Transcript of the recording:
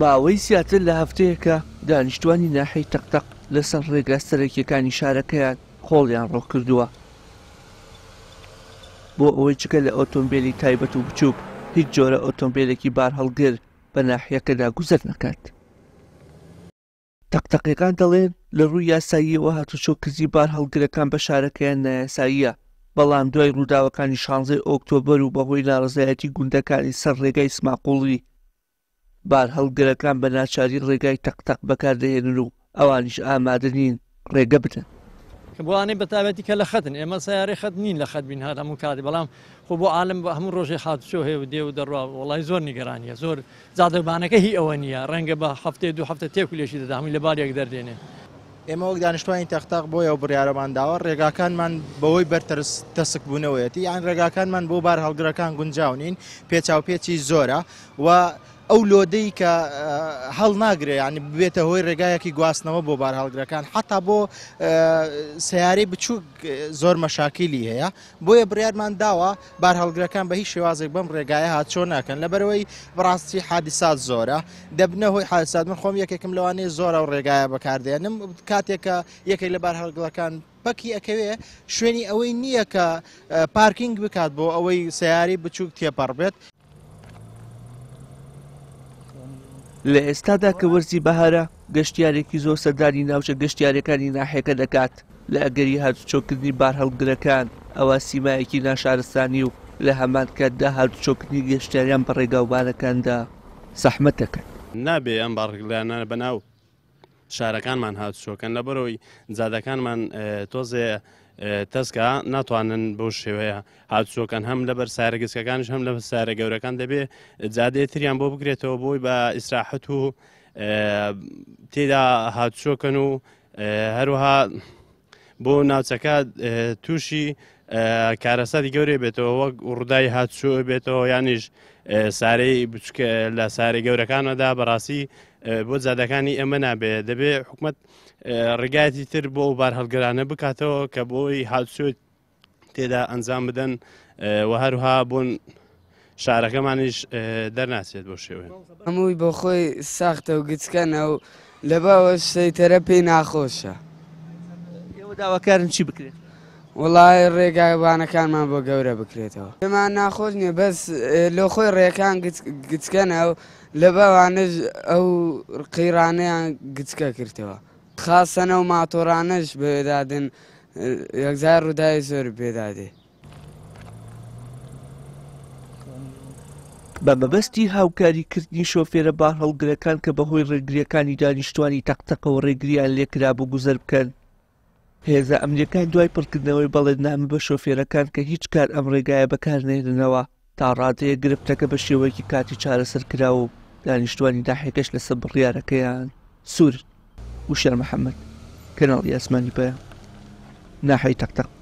ماوەی زیاتر لە هەفتەیەکە دانیشتوانی ناحی تەقتەق لەسەر ڕێگا سەرەکیەکانی شارەکەیان خۆڵیان ڕۆ کردووە بۆ ئەوەی چکە لە ئۆتۆمبیلی تایبەت و بچووب هیچ جۆرە ئۆتۆمبیلێکی بار هەڵگر بە ناحیەکەدا گوزەر نەکات تەقتەقیەکان دەڵێن لە ڕووی یاساییەوە هاتوچۆ کردی بار هەڵگرەکان بە شارەکەیان نایاساییە بەڵام دوای ڕووداوەکانی شانزەی ئۆکتۆبەر و بەهۆی ناڕزایەتی گوندەکانی سەر ڕێگای سماقۆڵی بار هەڵگرەکان بە ناچاری ڕێگای تەقتەق بەکاردەێنن و ئەوانیش ئامادە نین ڕێگە بدەن. بۆوانەی بەتابەتی کە لە خەتن ئێمە سیارەی خەت نین لە خەت بین هاات هەموو کاتی بەڵام خۆ بۆ عالم بە هەموو ڕۆژی خاتچۆ هەیە و دێو دەڕوا وڵی زۆر نیگەرانیە زۆر زادەبانەکە هی ئەوە نییە ڕەنگە بە هەفتێ دو هەفتە تێکولێشی دەدامی لە بارێک دەردێنێ. ئێمە وەک دانیشتوانی تەختاق بۆ ئەو بریارەمان داوە ڕێگاکانمان بەوەی بەرتەرس تەسک بوونەوەیەتی یان ڕێگاکانمان بۆ بار هەڵگرەکان گونجاونین پێچاو پێچی زۆرە و ئەو لۆدەی کە هەڵ ناگرێ ینی ببێتە هۆی ڕێگایەکی گواستنەوە بۆ بارهڵگرەکان حتا بۆ سیارەی بچووک زۆر مەشاکیلی هەیە بۆیە بریارمان داوە بارهڵگرەکان بە هیچ شێوازێک بەم ڕێگایە هاتچۆ ناکەن لەبەرەوەی بڕاستی حادیسات زۆرە دەبنە هۆی حادسات من خۆم یەکێکم لەوانەیە زۆرە و ڕێگایە بەکاردێنم کاتێکە یەکێک لە بارهڵگڵەکان پەکی ئەکەوێ شوێنی ئەوەی نییە کە پارکینگ بکات بۆ ئەوەی سیاری بچووک تێپەڕبێت لە ئێستادا کە وەرزی بەهارە گەشتیارێکی زۆر سەردانی ناوچە گەشتیارەکانی ناحێکە دەکات لە ئەگەری هاتوچۆکردنی بار هەڵگرەکان ئەوە سیمایەکی ناشارستانی و لە هەمان کاتدا هاتوچۆکردنی گەشتیاریان بە ڕێگاوبانەکاندا سەحمەتەکەن نابێ ئەم باڕگلانە بەناو شارەکانمان هاتوچۆکەن لەبەرەوەی زادەکانمان تۆزێ تەسکە ناتوانن بەو شێوەیە هاتوچۆکەن هەم لە بەر سارەگەسکەکانش هەم لە سارە گەورەکان دەبێ جادێتریان بۆ بگرێتەوە بۆی بە ئیسراحەت و تێدا هاتوچۆکەن و هەروها بۆ ناوچەکە تووشی کارەسادی گەورەی بێتەوە وەک ڕوودای هاتچوو بێتەوە یانیش سارەی بچکە لە سارە گەورەکانەدا بەڕاستی بۆ زادەکانی ئەمە نابێ دەبێت حکومت ڕێگایەتی تر بۆ بار هەلگرانە بکاتەوە کە بۆی هاتچوو تێدا ئەنجام بدەن وە هەروها بۆن شارەکەمانیش دەرناچێت بۆ شێوێن هەمووی بۆ خۆی ساختە و گچکەنە و لە باوە شەیتەرە پێی ناخۆشە ئێوە داواکارن چی بکرێت وڵای ڕێگایبانەکانمان بۆ گەورە بکرێتەوە ئەمان ناخۆش نیە بەس لە خۆی ڕێەکان گچکەنەوە لە بەوانش ئەو قەیرانەیان گچکە کردەوە خاصەنە و ماتۆرانش بێدادن یەکزار ڕووداوی زۆر بێدادێ بە مەبەستی هاوکاریکردنی شۆفێرە با هەڵگرەکان کە بەهۆی ڕێگریەکانی دانیشتوانی تەقتەقەوە ڕێگریان لێکرا بوو گوزەر بکەن هێزە ئەمریکای دوای پڕکردنەوەی بەڵێ نامە بە شۆفێرەکان کە هیچ کار ئەم ڕێگایە بەکارنێدنەوە تا ڕادەیە گرفتەکە بە شێوەیەکی کاتی چارەسەر کرا و دانیشتوانی داحێکەش لەسەر بڕیارەکەیان سوور وشێر محەممەد کەناڵی ئەسمانی پێ ناحی تەقتەق